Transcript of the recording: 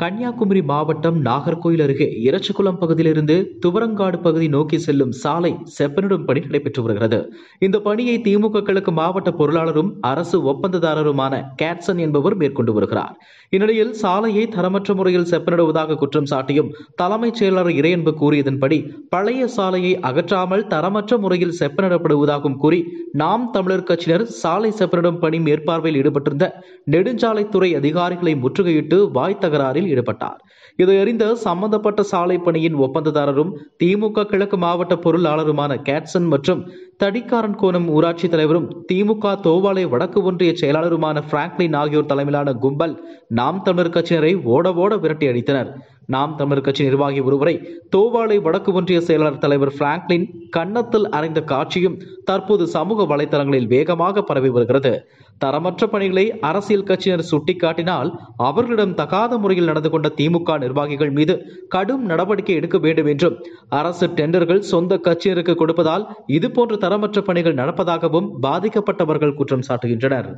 கன்னியாகுமரி மாவட்டம் நாகர்கோயில் அருகே இரச்சிக்குளம் பகுதியிலிருந்து துவரங்காடு பகுதி நோக்கி செல்லும் சாலை செப்பனிடும் பணி நடைபெற்று வருகிறது இந்த பணியை திமுக கிழக்கு மாவட்ட பொருளாளரும் அரசு ஒப்பந்ததாரருமான கேட்சன் என்பவர் மேற்கொண்டு வருகிறார் இந்நிலையில் சாலையை தரமற்ற முறையில் செப்பனிடுவதாக குற்றம் சாட்டியும் தலைமைச் செயலாளர் இறையன்பு கூறியதன்படி பழைய சாலையை அகற்றாமல் தரமற்ற முறையில் செப்பனிடப்படுவதாகவும் கூறி நாம் தமிழர் கட்சியினர் சாலை செப்பனிடும் பணி மேற்பார்வையில் ஈடுபட்டிருந்த நெடுஞ்சாலைத்துறை அதிகாரிகளை முற்றுகையிட்டு வாய் தகராறில் ஈடுபட்டார் இதையறிந்த சம்பந்தப்பட்ட சாலை பணியின் ஒப்பந்ததாரரும் திமுக கிழக்கு மாவட்ட பொருளாளருமான கேட்சன் மற்றும் தடிக்காரன் கோணம் ஊராட்சி தலைவரும் திமுக தோவாலை வடக்கு ஒன்றிய செயலாளருமான பிராங்க்லின் ஆகியோர் தலைமையிலான கும்பல் நாம் தமிழர் கட்சியினரை ஓட ஓட விரட்டி அடித்தனர் நாம் தமிழர் கட்சி நிர்வாகி ஒருவரை தோவாலை வடக்கு ஒன்றிய செயலாளர் தலைவர் பிராங்க்லின் கன்னத்தில் அறைந்த காட்சியும் தற்போது சமூக வலைதளங்களில் வேகமாக பரவி வருகிறது தரமற்ற பணிகளை அரசியல் கட்சியினர் சுட்டிக்காட்டினால் அவர்களிடம் தகாத முறையில் நடந்து கொண்ட திமுக நிர்வாகிகள் மீது கடும் நடவடிக்கை எடுக்க வேண்டும் என்றும் அரசு டெண்டர்கள் சொந்த கட்சியினருக்கு கொடுப்பதால் இதுபோன்ற தரமற்ற பணிகள் நடப்பதாகவும் பாதிக்கப்பட்டவர்கள் குற்றம் சாட்டுகின்றனர்